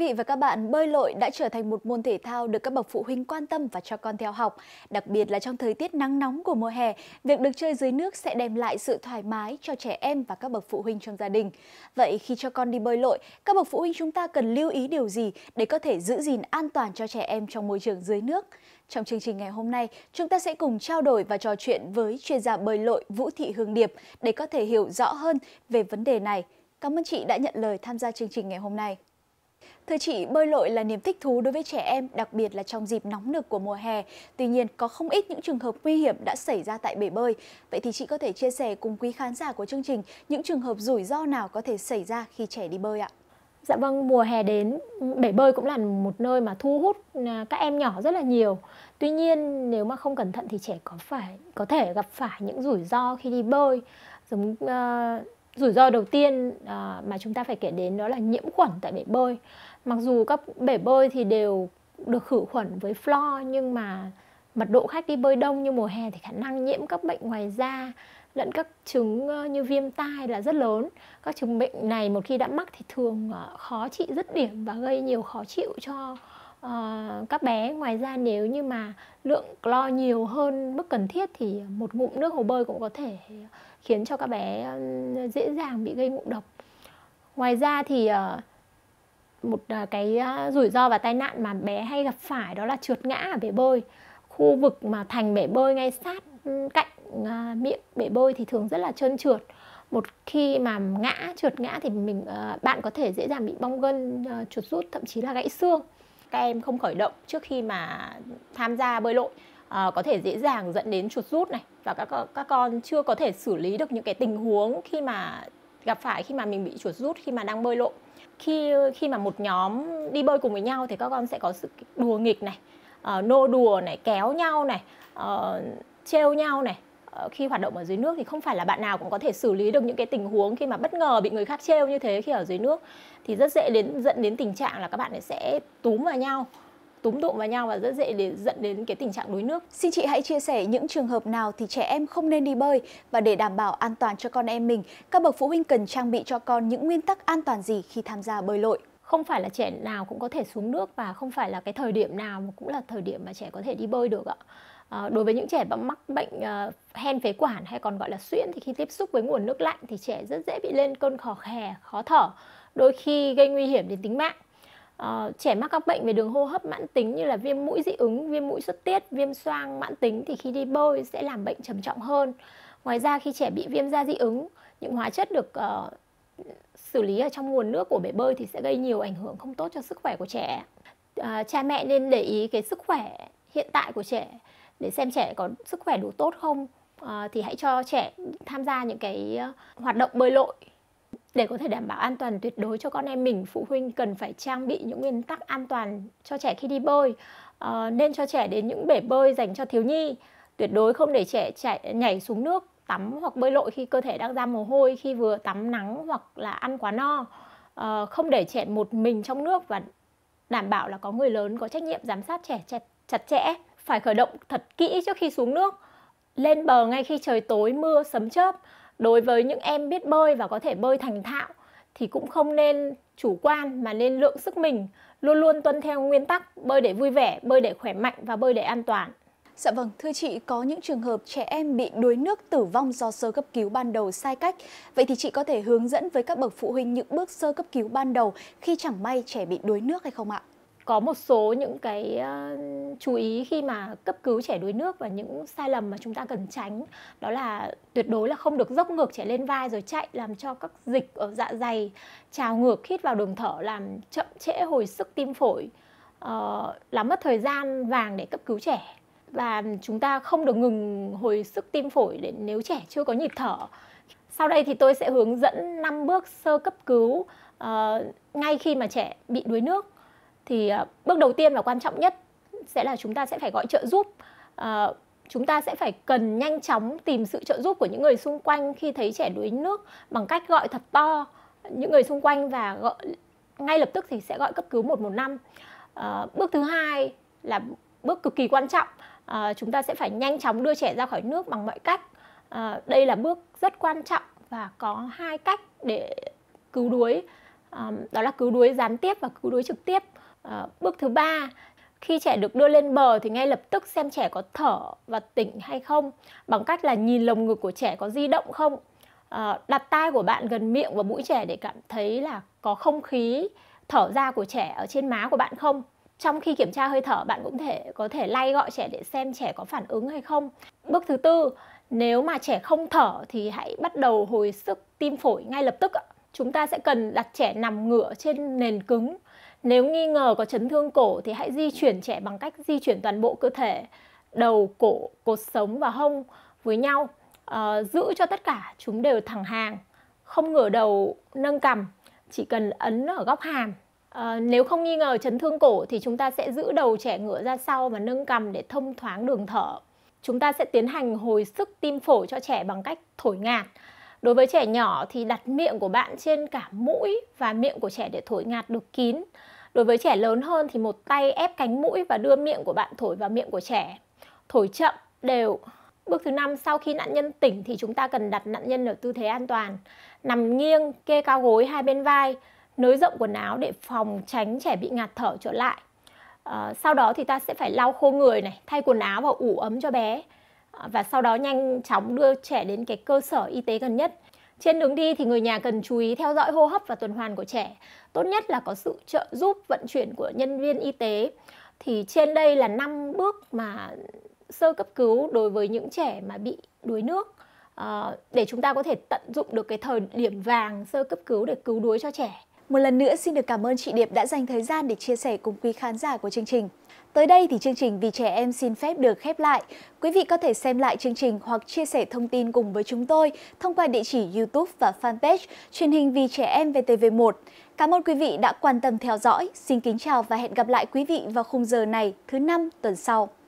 vị và các bạn, bơi lội đã trở thành một môn thể thao được các bậc phụ huynh quan tâm và cho con theo học. Đặc biệt là trong thời tiết nắng nóng của mùa hè, việc được chơi dưới nước sẽ đem lại sự thoải mái cho trẻ em và các bậc phụ huynh trong gia đình. Vậy khi cho con đi bơi lội, các bậc phụ huynh chúng ta cần lưu ý điều gì để có thể giữ gìn an toàn cho trẻ em trong môi trường dưới nước? Trong chương trình ngày hôm nay, chúng ta sẽ cùng trao đổi và trò chuyện với chuyên gia bơi lội Vũ Thị Hương Điệp để có thể hiểu rõ hơn về vấn đề này. Cảm ơn chị đã nhận lời tham gia chương trình ngày hôm nay. Thưa chị, bơi lội là niềm thích thú đối với trẻ em, đặc biệt là trong dịp nóng nực của mùa hè. Tuy nhiên, có không ít những trường hợp nguy hiểm đã xảy ra tại bể bơi. Vậy thì chị có thể chia sẻ cùng quý khán giả của chương trình những trường hợp rủi ro nào có thể xảy ra khi trẻ đi bơi ạ? Dạ vâng, mùa hè đến, bể bơi cũng là một nơi mà thu hút à, các em nhỏ rất là nhiều. Tuy nhiên, nếu mà không cẩn thận thì trẻ có phải có thể gặp phải những rủi ro khi đi bơi, giống uh, rủi ro đầu tiên à, mà chúng ta phải kể đến đó là nhiễm khuẩn tại bể bơi mặc dù các bể bơi thì đều được khử khuẩn với floor nhưng mà mật độ khách đi bơi đông như mùa hè thì khả năng nhiễm các bệnh ngoài da lẫn các chứng ờ, như viêm tai là rất lớn các chứng bệnh này một khi đã mắc thì thường ờ, khó trị rất điểm và gây nhiều khó chịu cho uh, các bé ngoài ra nếu như mà lượng clo nhiều hơn mức cần thiết thì một ngụm nước hồ bơi cũng có thể khiến cho các bé dễ dàng bị gây ngộ độc ngoài ra thì ờ, một ờ, cái ờ, rủi ro và tai nạn mà bé hay gặp phải đó là trượt ngã ở bể bơi khu vực mà thành bể bơi ngay sát cạnh miệng bể bơi thì thường rất là trơn trượt một khi mà ngã trượt ngã thì mình bạn có thể dễ dàng bị bong gân trượt rút thậm chí là gãy xương các em không khởi động trước khi mà tham gia bơi lội có thể dễ dàng dẫn đến trượt rút này và các các con chưa có thể xử lý được những cái tình huống khi mà gặp phải khi mà mình bị chuột rút khi mà đang bơi lộn khi khi mà một nhóm đi bơi cùng với nhau thì các con sẽ có sự đùa nghịch này uh, nô đùa này kéo nhau này uh, trêu nhau này ờ, khi hoạt động ở dưới nước thì không phải là bạn nào cũng có thể xử lý được những cái tình huống khi mà bất ngờ bị người khác trêu như thế khi ở dưới nước thì rất dễ đến dẫn đến tình trạng là các bạn sẽ túm vào nhau túm tụm vào nhau và rất dễ để dẫn đến cái tình trạng đuối nước. Xin chị hãy chia sẻ những trường hợp nào thì trẻ em không nên đi bơi và để đảm bảo an toàn cho con em mình, các bậc phụ huynh cần trang bị cho con những nguyên tắc an toàn gì khi tham gia bơi lội? không phải là trẻ nào cũng có thể xuống nước và không phải là cái thời điểm nào mà cũng là thời điểm mà trẻ có thể đi bơi được ạ. À, đối với những trẻ mà mắc bệnh à, hen phế quản hay còn gọi là suyễn thì khi tiếp xúc với nguồn nước lạnh thì trẻ rất dễ bị lên cơn khò khè, khó thở, đôi khi gây nguy hiểm đến tính mạng. Ờ, trẻ mắc các bệnh về đường hô hấp mãn tính như là viêm mũi dị ứng, viêm mũi xuất tiết, viêm xoang mãn tính thì khi đi bơi sẽ làm bệnh trầm trọng hơn. Ngoài ra khi trẻ bị viêm da dị ứng, những hóa chất được uh, xử lý ở trong nguồn nước của bể bơi thì sẽ gây nhiều ảnh hưởng không tốt cho sức khỏe của trẻ. À, cha mẹ nên để ý cái sức khỏe hiện tại của trẻ để xem trẻ có sức khỏe đủ tốt không à, thì hãy cho trẻ tham gia những cái hoạt động bơi lội để có thể đảm bảo an toàn tuyệt đối cho con em mình phụ huynh cần phải trang bị những nguyên tắc an toàn cho trẻ khi đi bơi à, nên cho trẻ đến những bể bơi dành cho thiếu nhi tuyệt đối không để trẻ chạy nhảy xuống nước tắm hoặc bơi lội khi cơ thể đang ra mồ hôi khi vừa tắm nắng hoặc là ăn quá no à, không để trẻ một mình trong nước và đảm bảo là có người lớn có trách nhiệm giám sát trẻ chặt, chặt chẽ phải khởi động thật kỹ trước khi xuống nước lên bờ ngay khi trời tối mưa sấm chớp đối với những em biết bơi và có thể bơi thành thạo thì cũng không nên chủ quan mà nên lượng sức mình luôn luôn tuân theo nguyên tắc bơi để vui vẻ bơi để khỏe mạnh và bơi để an toàn Dạ vâng, thưa chị, có những trường hợp trẻ em bị đuối nước tử vong do sơ cấp cứu ban đầu sai cách. Vậy thì chị có thể hướng dẫn với các bậc phụ huynh những bước sơ cấp cứu ban đầu khi chẳng may trẻ bị đuối nước hay không ạ? có một số những cái ờ, chú ý khi mà cấp cứu trẻ đuối nước và những sai lầm mà chúng ta cần tránh đó là tuyệt đối là không được dốc ngược trẻ lên vai rồi chạy làm cho các dịch ở dạ dày trào ngược khít vào đường thở làm chậm trễ hồi sức tim phổi ờ, làm mất thời gian vàng để cấp cứu trẻ và chúng ta không được ngừng hồi sức tim phổi để nếu trẻ chưa có nhịp thở sau đây thì tôi sẽ hướng dẫn 5 bước sơ cấp cứu uh, ngay khi mà trẻ bị đuối nước thì à, bước đầu tiên và quan trọng nhất sẽ là chúng ta sẽ phải gọi trợ giúp à, chúng ta sẽ phải cần nhanh chóng tìm sự trợ giúp của những người xung quanh khi thấy trẻ đuối nước bằng cách gọi thật to những người xung quanh và gọi, ngay lập tức thì sẽ gọi cấp cứu 115 à, bước thứ hai là bước cực kỳ quan trọng à, chúng ta sẽ phải nhanh chóng đưa trẻ ra khỏi nước bằng mọi cách à, đây là bước rất quan trọng và có hai cách để cứu đuối à, đó là cứu đuối gián tiếp và cứu đuối trực tiếp À, bước thứ ba khi trẻ được đưa lên bờ thì ngay lập tức xem trẻ có thở và tỉnh hay không bằng cách là nhìn lồng ngực của trẻ có di động không à, đặt tai của bạn gần miệng và mũi trẻ để cảm thấy là có không khí thở ra của trẻ ở trên má của bạn không trong khi kiểm tra hơi thở bạn cũng thể có thể lay gọi trẻ để xem trẻ có phản ứng hay không bước thứ tư nếu mà trẻ không thở thì hãy bắt đầu hồi sức tim phổi ngay lập tức chúng ta sẽ cần đặt trẻ nằm ngửa trên nền cứng nếu nghi ngờ có chấn thương cổ thì hãy di chuyển trẻ bằng cách di chuyển toàn bộ cơ thể, đầu, cổ, cột sống và hông với nhau, à, giữ cho tất cả chúng đều thẳng hàng, không ngửa đầu nâng cằm, chỉ cần ấn ở góc hàm. À, nếu không nghi ngờ chấn thương cổ thì chúng ta sẽ giữ đầu trẻ ngửa ra sau và nâng cằm để thông thoáng đường thở. Chúng ta sẽ tiến hành hồi sức tim phổi cho trẻ bằng cách thổi ngạt. Đối với trẻ nhỏ thì đặt miệng của bạn trên cả mũi và miệng của trẻ để thổi ngạt được kín. Đối với trẻ lớn hơn thì một tay ép cánh mũi và đưa miệng của bạn thổi vào miệng của trẻ. Thổi chậm, đều. Bước thứ năm, sau khi nạn nhân tỉnh thì chúng ta cần đặt nạn nhân ở tư thế an toàn. Nằm nghiêng, kê cao gối hai bên vai, nới rộng quần áo để phòng tránh trẻ bị ngạt thở trở lại. À, sau đó thì ta sẽ phải lau khô người này, thay quần áo và ủ ấm cho bé. Ờ, và sau đó nhanh chóng đưa trẻ đến cái cơ sở y tế gần nhất. Trên đường đi thì người nhà cần chú ý theo dõi hô hấp và tuần hoàn của trẻ. Tốt nhất là có sự trợ giúp vận chuyển của nhân viên y tế. Thì trên đây là 5 bước mà sơ cấp cứu đối với những trẻ mà bị đuối nước à, để chúng ta có thể tận dụng được cái thời điểm vàng sơ cấp cứu để cứu đuối cho trẻ. Một lần nữa xin được cảm ơn chị Điệp đã dành thời gian để chia sẻ cùng quý khán giả của chương trình. Tới đây thì chương trình Vì Trẻ Em xin phép được khép lại. Quý vị có thể xem lại chương trình hoặc chia sẻ thông tin cùng với chúng tôi thông qua địa chỉ YouTube và fanpage truyền hình Vì Trẻ Em VTV1. Cảm ơn quý vị đã quan tâm theo dõi. Xin kính chào và hẹn gặp lại quý vị vào khung giờ này thứ năm tuần sau.